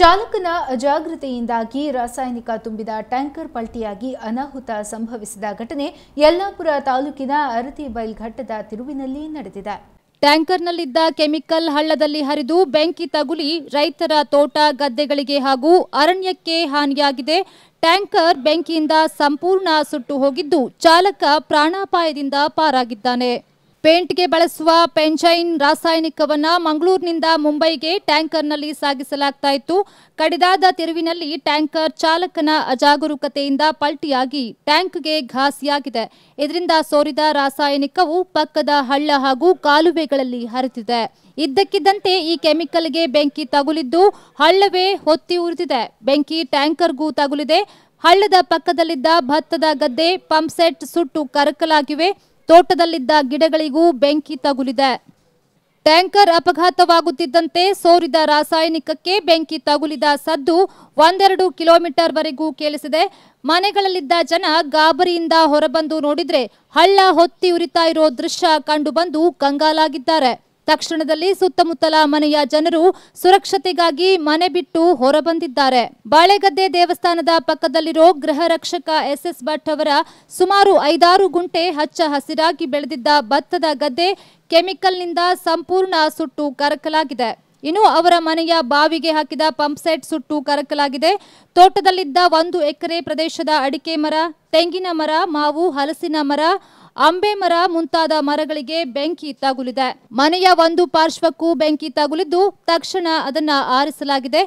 ಚಾಲಕನ ಅಜಾಗ್ರತೆಯಿಂದಾಗಿ ರಾಸಾಯನಿಕ ತುಂಬಿದ ಟ್ಯಾಂಕರ್ ಪಲ್ಟಿಯಾಗಿ ಅನಾಹುತ ಸಂಭವಿಸಿದ ಘಟನೆ ಯಲ್ಲಾಪುರ ತಾಲೂಕಿನ ಅರತಿಬೈಲ್ ಘಟ್ಟದ ತಿರುವಿನಲ್ಲಿ ನಡೆದಿದೆ ಟ್ಯಾಂಕರ್ನಲ್ಲಿದ್ದ ಕೆಮಿಕಲ್ ಹಳ್ಳದಲ್ಲಿ ಹರಿದು ಬೆಂಕಿ ತಗುಲಿ ರೈತರ ತೋಟ ಗದ್ದೆಗಳಿಗೆ ಹಾಗೂ ಅರಣ್ಯಕ್ಕೆ ಹಾನಿಯಾಗಿದೆ ಟ್ಯಾಂಕರ್ ಬೆಂಕಿಯಿಂದ ಸಂಪೂರ್ಣ ಸುಟ್ಟು ಹೋಗಿದ್ದು ಚಾಲಕ ಪ್ರಾಣಾಪಾಯದಿಂದ ಪಾರಾಗಿದ್ದಾನೆ ಪೇಂಟ್ಗೆ ಬಳಸುವ ಪೆಂಚೈನ್ ರಾಸಾಯನಿಕವನ್ನ ಮಂಗಳೂರಿನಿಂದ ಮುಂಬೈಗೆ ಟ್ಯಾಂಕರ್ನಲ್ಲಿ ಸಾಗಿಸಲಾಗ್ತಾ ಇತ್ತು ಕಡಿದಾದ ತಿರುವಿನಲ್ಲಿ ಟ್ಯಾಂಕರ್ ಚಾಲಕನ ಅಜಾಗರೂಕತೆಯಿಂದ ಪಲ್ಟಿಯಾಗಿ ಟ್ಯಾಂಕ್ಗೆ ಘಾಸಿಯಾಗಿದೆ ಇದರಿಂದ ಸೋರಿದ ರಾಸಾಯನಿಕವು ಪಕ್ಕದ ಹಳ್ಳ ಹಾಗೂ ಕಾಲುವೆಗಳಲ್ಲಿ ಹರಿದಿದೆ ಇದ್ದಕ್ಕಿದ್ದಂತೆ ಈ ಕೆಮಿಕಲ್ಗೆ ಬೆಂಕಿ ತಗುಲಿದ್ದು ಹಳ್ಳವೇ ಹೊತ್ತಿ ಉರಿದಿದೆ ಬೆಂಕಿ ಟ್ಯಾಂಕರ್ಗೂ ತಗುಲಿದೆ ಹಳ್ಳದ ಪಕ್ಕದಲ್ಲಿದ್ದ ಭತ್ತದ ಗದ್ದೆ ಪಂಪ್ಸೆಟ್ ಸುಟ್ಟು ಕರಕಲಾಗಿವೆ ತೋಟದಲ್ಲಿದ್ದ ಗಿಡಗಳಿಗೂ ಬೆಂಕಿ ತಗುಲಿದೆ ಟ್ಯಾಂಕರ್ ಅಪಘಾತವಾಗುತ್ತಿದ್ದಂತೆ ಸೋರಿದ ರಾಸಾಯನಿಕಕ್ಕೆ ಬೆಂಕಿ ತಗುಲಿದ ಸದ್ದು ಒಂದೆರಡು ಕಿಲೋಮೀಟರ್ ವರೆಗೂ ಕೇಳಿಸಿದೆ ಮನೆಗಳಲ್ಲಿದ್ದ ಜನ ಗಾಬರಿಯಿಂದ ಹೊರಬಂದು ನೋಡಿದ್ರೆ ಹಳ್ಳ ಹೊತ್ತಿ ಉರಿತಾ ಇರೋ ದೃಶ್ಯ ಕಂಡುಬಂದು ಕಂಗಾಲಾಗಿದ್ದಾರೆ ತಕ್ಷಣದಲ್ಲಿ ಸುತ್ತಮುತ್ತಲ ಮನೆಯ ಜನರು ಸುರಕ್ಷತೆಗಾಗಿ ಮನೆ ಬಿಟ್ಟು ಹೊರಬಂದಿದ್ದಾರೆ ಬಾಳೆಗದ್ದೆ ದೇವಸ್ಥಾನದ ಪಕ್ಕದಲ್ಲಿರೋ ಗೃಹ ರಕ್ಷಕ ಎಸ್ ಎಸ್ ಭಟ್ ಅವರ ಸುಮಾರು ಐದಾರು ಗುಂಟೆ ಹಚ್ಚ ಹಸಿರಾಗಿ ಬೆಳೆದಿದ್ದ ಭತ್ತದ ಗದ್ದೆ ಕೆಮಿಕಲ್ನಿಂದ ಸಂಪೂರ್ಣ ಸುಟ್ಟು ಕರಕಲಾಗಿದೆ ಇನ್ನು ಅವರ ಮನೆಯ ಬಾವಿಗೆ ಹಾಕಿದ ಪಂಪ್ ಸೆಟ್ ಸುಟ್ಟು ಕರಕಲಾಗಿದೆ ತೋಟದಲ್ಲಿದ್ದ ಒಂದು ಎಕರೆ ಪ್ರದೇಶದ ಅಡಿಕೆ ಮರ ತೆಂಗಿನ ಮರ ಮಾವು ಹಲಸಿನ ಮರ ಅಂಬೆ ಮರ ಮುಂತಾದ ಮರಗಳಿಗೆ ಬೆಂಕಿ ತಗುಲಿದೆ ಮನೆಯ ಒಂದು ಪಾರ್ಶ್ವಕ್ಕೂ ಬೆಂಕಿ ತಗುಲಿದ್ದು ತಕ್ಷಣ ಅದನ್ನ ಆರಿಸಲಾಗಿದೆ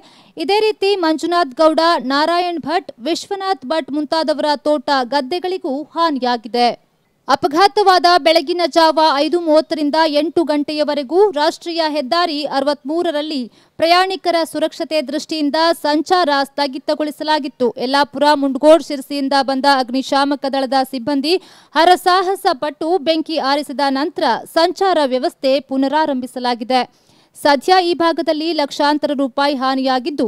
ಇದೇ ರೀತಿ ಮಂಜುನಾಥ್ ಗೌಡ ನಾರಾಯಣ್ ಭಟ್ ವಿಶ್ವನಾಥ್ ಭಟ್ ಮುಂತಾದವರ ತೋಟ ಗದ್ದೆಗಳಿಗೂ ಹಾನಿಯಾಗಿದೆ ಅಪಘಾತವಾದ ಬೆಳಗಿನ ಜಾವ ಐದು ಮೂವತ್ತರಿಂದ ಎಂಟು ಗಂಟೆಯವರೆಗೂ ರಾಷ್ಟ್ರೀಯ ಹೆದ್ದಾರಿ ಮೂರರಲ್ಲಿ ಪ್ರಯಾಣಿಕರ ಸುರಕ್ಷತೆ ದೃಷ್ಟಿಯಿಂದ ಸಂಚಾರ ಸ್ಥಗಿತಗೊಳಿಸಲಾಗಿತ್ತು ಯಲ್ಲಾಪುರ ಮುಂಡ್ಗೋಡ್ ಶಿರಸಿಯಿಂದ ಬಂದ ಅಗ್ನಿಶಾಮಕ ದಳದ ಸಿಬ್ಬಂದಿ ಹರಸಾಹಸ ಪಟ್ಟು ಬೆಂಕಿ ಆರಿಸಿದ ನಂತರ ಸಂಚಾರ ವ್ಯವಸ್ಥೆ ಪುನರಾರಂಭಿಸಲಾಗಿದೆ ಸದ್ಯ ಈ ಭಾಗದಲ್ಲಿ ಲಕ್ಷಾಂತರ ರೂಪಾಯಿ ಹಾನಿಯಾಗಿದ್ದು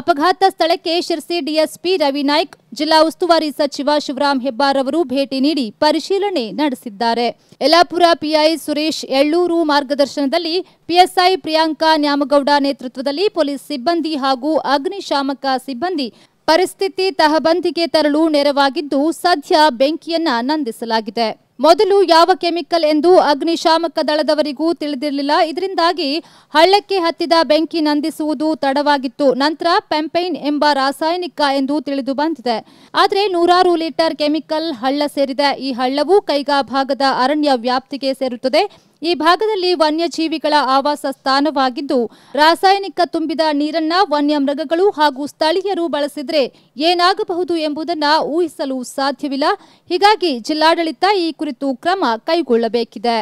ಅಪಘಾತ ಸ್ಥಳಕ್ಕೆ ಶಿರಸಿ ಡಿಎಸ್ಪಿ ರವಿನಾಯ್ಕ್ ಜಿಲ್ಲಾ ಉಸ್ತುವಾರಿ ಸಚಿವ ಶಿವರಾಮ್ ಹೆಬ್ಬಾರ್ ಅವರು ಭೇಟಿ ನೀಡಿ ಪರಿಶೀಲನೆ ನಡೆಸಿದ್ದಾರೆ ಯಲಾಪುರ ಪಿಐ ಸುರೇಶ್ ಎಳ್ಳೂರು ಮಾರ್ಗದರ್ಶನದಲ್ಲಿ ಪಿಎಸ್ಐ ಪ್ರಿಯಾಂಕಾ ನ್ಯಾಮಗೌಡ ನೇತೃತ್ವದಲ್ಲಿ ಪೊಲೀಸ್ ಸಿಬ್ಬಂದಿ ಹಾಗೂ ಅಗ್ನಿಶಾಮಕ ಸಿಬ್ಬಂದಿ ಪರಿಸ್ಥಿತಿ ತಹಬಂದಿಗೆ ತರಲು ನೆರವಾಗಿದ್ದು ಸದ್ಯ ಬೆಂಕಿಯನ್ನ ನಂದಿಸಲಾಗಿದೆ ಮೊದಲು ಯಾವ ಕೆಮಿಕಲ್ ಎಂದು ಅಗ್ನಿಶಾಮಕ ದಳದವರಿಗೂ ತಿಳಿದಿರಲಿಲ್ಲ ಇದರಿಂದಾಗಿ ಹಳ್ಳಕ್ಕೆ ಹತ್ತಿದ ಬೆಂಕಿ ನಂದಿಸುವುದು ತಡವಾಗಿತ್ತು ನಂತರ ಪೆಂಪೈನ್ ಎಂಬ ರಾಸಾಯನಿಕ ಎಂದು ತಿಳಿದು ಬಂದಿದೆ ಆದರೆ ನೂರಾರು ಲೀಟರ್ ಕೆಮಿಕಲ್ ಹಳ್ಳ ಸೇರಿದೆ ಈ ಹಳ್ಳವು ಕೈಗಾ ಭಾಗದ ಅರಣ್ಯ ವ್ಯಾಪ್ತಿಗೆ ಸೇರುತ್ತದೆ ಈ ಭಾಗದಲ್ಲಿ ವನ್ಯಜೀವಿಗಳ ಆವಾಸ ಸ್ಥಾನವಾಗಿದ್ದು ರಾಸಾಯನಿಕ ತುಂಬಿದ ನೀರನ್ನ ವನ್ಯ ಮೃಗಗಳು ಹಾಗೂ ಸ್ಥಳೀಯರು ಬಳಸಿದ್ರೆ ಏನಾಗಬಹುದು ಎಂಬುದನ್ನು ಊಹಿಸಲು ಸಾಧ್ಯವಿಲ್ಲ ಹೀಗಾಗಿ ಜಿಲ್ಲಾಡಳಿತ ಈ ಕುರಿತು ಕ್ರಮ ಕೈಗೊಳ್ಳಬೇಕಿದೆ